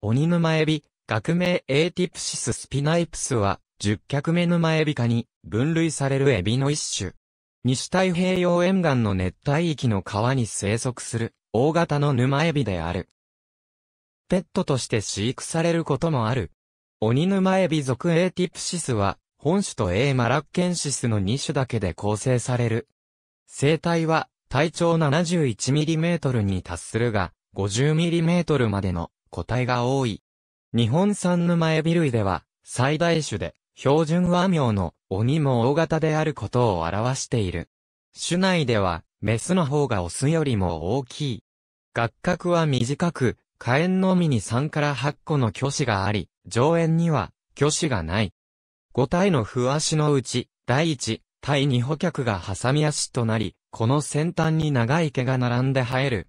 オニヌマエビ、学名エーティプシススピナイプスは、十脚目沼エビ科に分類されるエビの一種。西太平洋沿岸の熱帯域の川に生息する大型の沼エビである。ペットとして飼育されることもある。オニヌマエビ属エーティプシスは、本種とエーマラッケンシスの2種だけで構成される。生態は体長 71mm に達するが、50mm までの個体が多い。日本産沼エビ類では、最大種で、標準和名の鬼も大型であることを表している。種内では、メスの方がオスよりも大きい。学角は短く、火炎のみに3から8個の巨子があり、上縁には巨子がない。5体の不足のうち、第1、対二歩脚が挟み足となり、この先端に長い毛が並んで生える。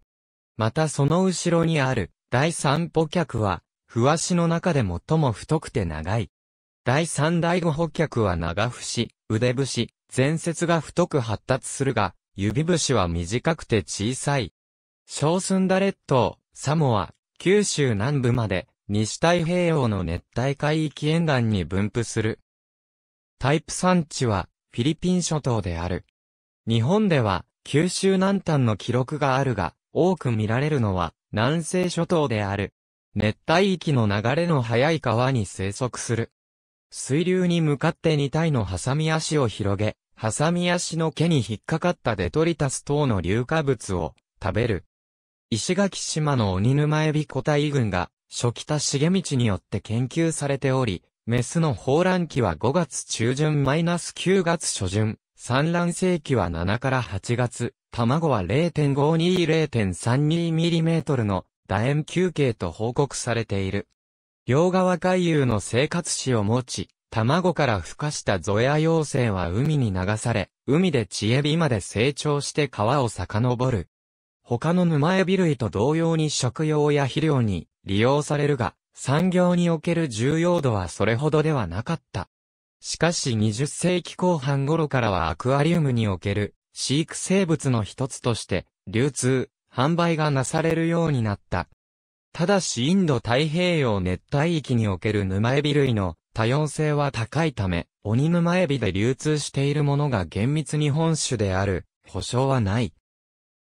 またその後ろにある、第三歩脚は、ふわしの中で最も太くて長い。第三第五歩脚は長節、腕節、前節が太く発達するが、指節は短くて小さい。小寸田列島、サモア、九州南部まで、西太平洋の熱帯海域沿岸に分布する。タイプ産地は、フィリピン諸島である。日本では、九州南端の記録があるが、多く見られるのは、南西諸島である。熱帯域の流れの速い川に生息する。水流に向かって2体のハサミ足を広げ、ハサミ足の毛に引っかかったデトリタス等の硫化物を食べる。石垣島の鬼沼エビ個体群が、初期田茂道によって研究されており、メスの放卵期は5月中旬マイナス -9 月初旬、産卵世期は7から8月、卵は 0.52-0.32mm の楕円球形と報告されている。両側海遊の生活史を持ち、卵から孵化したゾエア幼生は海に流され、海で地エビまで成長して川を遡る。他の沼エビ類と同様に食用や肥料に利用されるが、産業における重要度はそれほどではなかった。しかし20世紀後半頃からはアクアリウムにおける飼育生物の一つとして、流通、販売がなされるようになった。ただしインド太平洋熱帯域における沼エビ類の多様性は高いため、鬼沼エビで流通しているものが厳密に本種である、保証はない。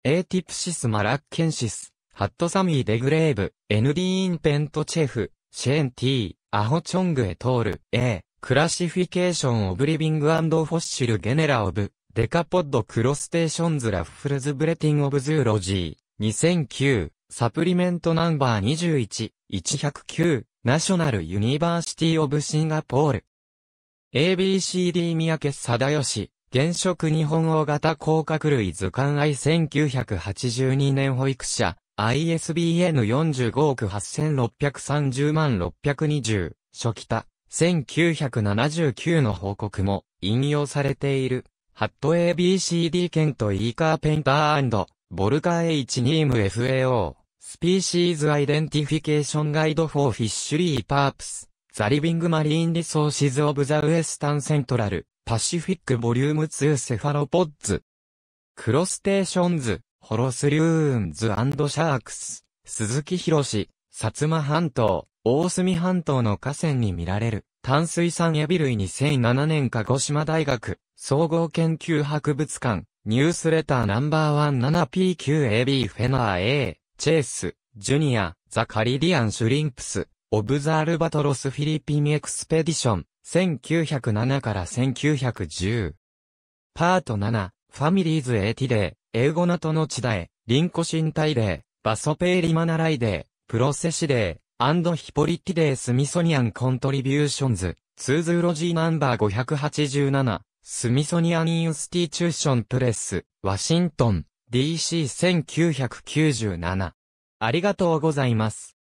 エーティプシスマラッケンシス、ハットサミーデグレーブ、ND インペントチェフ、シェーン T、アホチョングエールエ A、クラシフィケーションオブリビングフォッシルゲネラオブ、デカポッドクロステーションズラフ・フルズブレティンオブズーロジー2009サプリメントナンバー21109ナショナルユニバーシティオブシンガポール ABCD 三宅貞義現職日本語型甲殻類図鑑愛1982年保育者 ISBN 45億8630万620初期他1979の報告も引用されている。ハット ABCD ケント E カーペンターボルカー H ニーム FAO スピーシーズアイデンティフィケーションガイドフォーフィッシュリーパープスザリビングマリーンリソーシズオブザウエスタンセントラルパシフィックボリューム2セファロポッズクロステーションズホロスリューンズシャークス鈴木博士薩摩半島大隅半島の河川に見られる炭水酸エビ類に2007年鹿児島大学総合研究博物館ニュースレターナンバーワン 7PQAB フェナー A チェイスジュニアザカリディアンシュリンプスオブザールバトロスフィリピンエクスペディション1907から1910パート7ファミリーズエティデー英語ナトの地ダエリンコシンタイデーバソペーリマナライデープロセシデアンドヒポリティデー・スミソニアン・コントリビューションズ、ーズロジーナンバー587、スミソニアン・インスティチューション・プレス、ワシントン、DC1997。ありがとうございます。